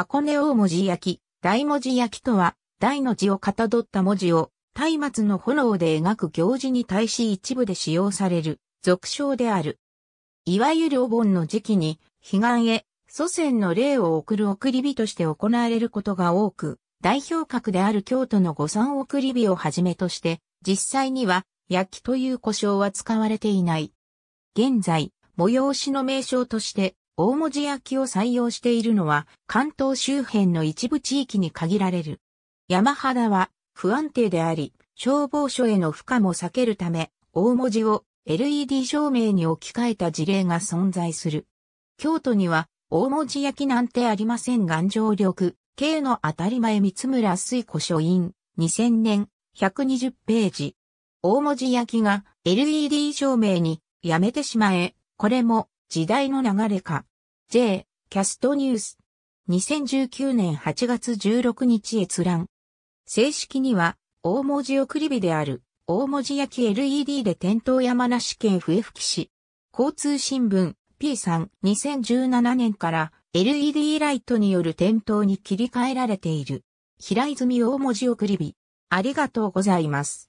箱根大文字焼き、大文字焼きとは、大の字をかたどった文字を、松明の炎で描く行事に対し一部で使用される、俗称である。いわゆるお盆の時期に、彼岸へ、祖先の霊を送る送り火として行われることが多く、代表格である京都の御三送り火をはじめとして、実際には、焼きという呼称は使われていない。現在、催しの名称として、大文字焼きを採用しているのは関東周辺の一部地域に限られる。山肌は不安定であり、消防署への負荷も避けるため、大文字を LED 照明に置き換えた事例が存在する。京都には大文字焼きなんてありません頑丈力、K の当たり前三村水庫書院、2000年、120ページ。大文字焼きが LED 照明にやめてしまえ、これも時代の流れか。J、キャストニュース。2019年8月16日閲覧。正式には、大文字送り火である、大文字焼き LED で点灯山梨県笛吹市。交通新聞 P さん2017年から LED ライトによる点灯に切り替えられている。平泉大文字送り火。ありがとうございます。